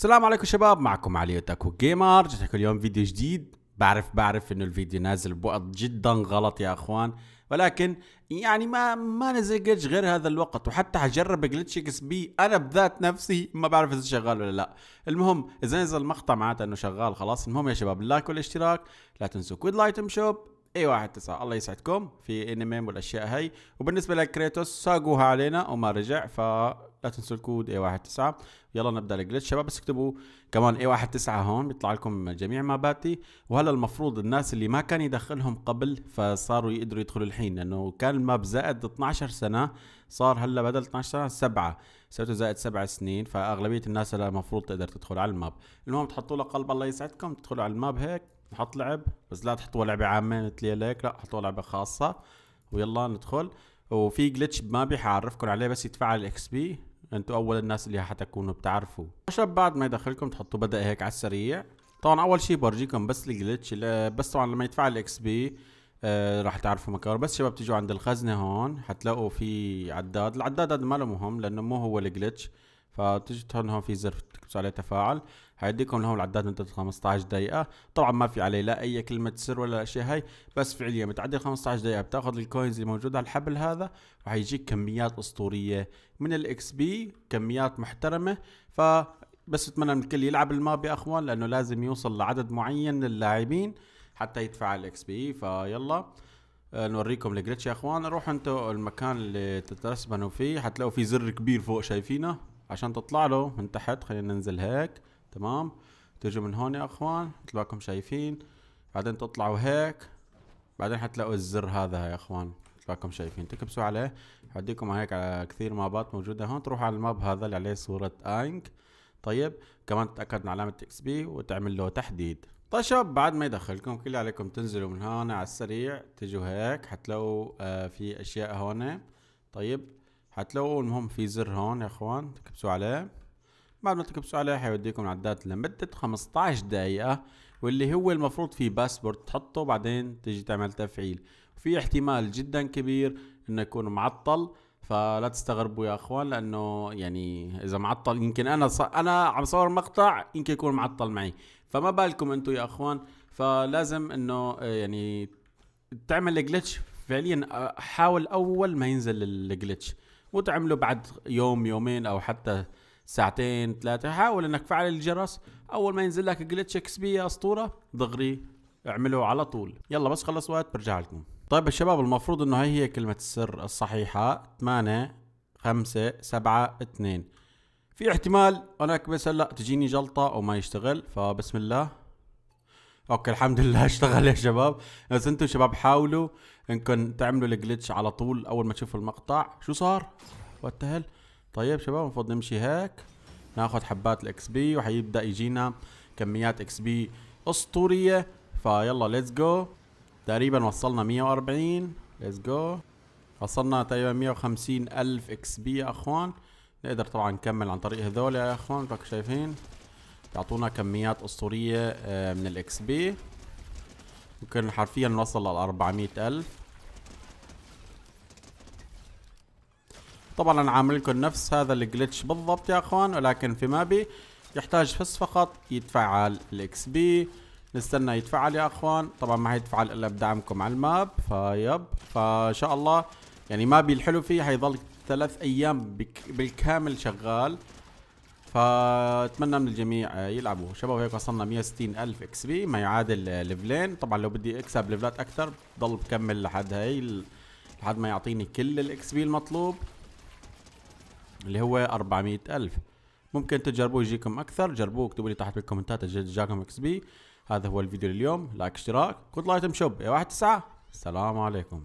السلام عليكم شباب معكم علي اتاكو جيمر جيت لكم اليوم فيديو جديد بعرف بعرف انه الفيديو نازل بوقت جدا غلط يا اخوان ولكن يعني ما ما نزل جلتش غير هذا الوقت وحتى حجرب جلتش اكس بي انا بذات نفسي ما بعرف اذا شغال ولا لا المهم اذا نزل المقطع معناته انه شغال خلاص المهم يا شباب اللايك والاشتراك لا تنسوا كود لايتم شوب اي واحد تسعة الله يسعدكم في انميم والاشياء هاي وبالنسبه لكريتوس ساقوها علينا وما رجع فلا تنسوا الكود اي واحد تسعة يلا نبدا الجلتش شباب بس اكتبوا كمان اي واحد تسعة هون بيطلع لكم جميع ماباتي وهلا المفروض الناس اللي ما كان يدخلهم قبل فصاروا يقدروا يدخلوا الحين لانه كان الماب زائد 12 سنه صار هلا بدل 12 سنه سبعه سويته زائد سبع سنين فاغلبيه الناس هلا المفروض تقدر تدخل على الماب المهم تحطوا له قلب الله يسعدكم تدخلوا على الماب هيك نحط لعب بس لا تحطوا لعبه عامه مثلي هيك لا حطوا لعبه خاصه ويلا ندخل وفي جلتش ما بيحعرفكم عليه بس يتفعل الاكس بي انتوا اول الناس اللي حتكونوا بتعرفوا عشان بعد ما يدخلكم تحطوا بدا هيك على السريع طبعا اول شيء بورجيكم بس الجلتش بس طبعا لما يتفعل الاكس بي آه راح تعرفوا مكانه بس شباب تيجوا عند الخزنه هون حتلاقوا في عداد العداد هذا ما له مهم لانه مو هو الجلتش فتجي تهون هون في زر تكبس عليه تفاعل حيديكم لهم العداد مدة 15 دقيقة طبعا ما في عليه لا اي كلمة سر ولا الاشياء هاي بس فعليا بتعدي 15 دقيقة بتاخذ الكوينز اللي موجودة على الحبل هذا وحيجيك كميات اسطورية من الاكس بي كميات محترمة ف بس اتمنى من الكل يلعب الماب يا اخوان لانه لازم يوصل لعدد معين من اللاعبين حتى يدفع الاكس بي فيلا آه، نوريكم الجلتش يا اخوان روحوا انتوا المكان اللي تترسبنوا فيه حتلاقوا في زر كبير فوق شايفينه عشان تطلع له من تحت خلينا ننزل هيك تمام تجوا من هون يا اخوان مثل ما شايفين بعدين تطلعوا هيك بعدين حتلاقوا الزر هذا يا اخوان مثل ما شايفين تكبسوا عليه حديكم هيك على كثير مابات موجوده هون تروحوا على الماب هذا اللي عليه صوره اينك طيب كمان تتاكد من علامه اكس بي وتعمل له تحديد طيب شباب بعد ما يدخلكم كل اللي عليكم تنزلوا من هون على السريع تجوا هيك حتلاقوا آه في اشياء هون طيب حتلاقوا المهم في زر هون يا اخوان تكبسوا عليه بعد ما تكبسوا عليه حيوديكم عدات لمدة 15 دقيقة واللي هو المفروض في باسبورد تحطه بعدين تيجي تعمل تفعيل في احتمال جدا كبير انه يكون معطل فلا تستغربوا يا اخوان لانه يعني اذا معطل يمكن انا ص... انا عم صور مقطع يمكن يكون معطل معي فما بالكم انتم يا اخوان فلازم انه آه، يعني تعمل جلتش فعليا آه، حاول اول ما ينزل الجلتش وتعمله بعد يوم يومين او حتى ساعتين ثلاثة حاول انك فعل الجرس اول ما ينزل لك جلتش اكس بي يا اسطورة دغري اعمله على طول يلا بس خلص وقت برجع لكم طيب الشباب المفروض انه هي هي كلمة السر الصحيحة 8 5 7 2 في احتمال انا اكبس هلا تجيني جلطة وما يشتغل فبسم الله اوكي الحمد لله اشتغل يا شباب بس انتم شباب حاولوا انكم تعملوا الجلتش على طول اول ما تشوفوا المقطع شو صار وات طيب شباب المفروض نمشي هيك ناخذ حبات الاكس بي وحيبدا يجينا كميات اكس بي اسطوريه فيلا ليتس جو تقريبا وصلنا 140 ليتس جو وصلنا تقريبا 150 الف اكس بي يا اخوان نقدر طبعا نكمل عن طريق هذول يا اخوان راكم شايفين يعطونا كميات اسطوريه آه، من الاكس بي ممكن حرفيا نوصل لل الف طبعا عامل لكم نفس هذا الجلتش بالضبط يا اخوان ولكن في مابي يحتاج بس فقط يتفعل الاكس بي نستنى يتفعل يا اخوان طبعا ما هيتفعل الا بدعمكم على الماب فيب فان شاء الله يعني مابي الحلو فيه حيظل ثلاث ايام بالكامل شغال فاتمنى من الجميع يلعبوا شباب هيك وصلنا 160 الف اكس بي ما يعادل ليفلين طبعا لو بدي اكسب ليفلات اكثر بضل بكمل لحد هاي لحد ما يعطيني كل الاكس بي المطلوب اللي هو 400 الف ممكن تجربوه يجيكم اكثر جربوه اكتبوا لي تحت بالكومنتات اذا جاكم اكس بي هذا هو الفيديو لليوم لايك اشتراك كود لايتم شوب يا واحد تسعة السلام عليكم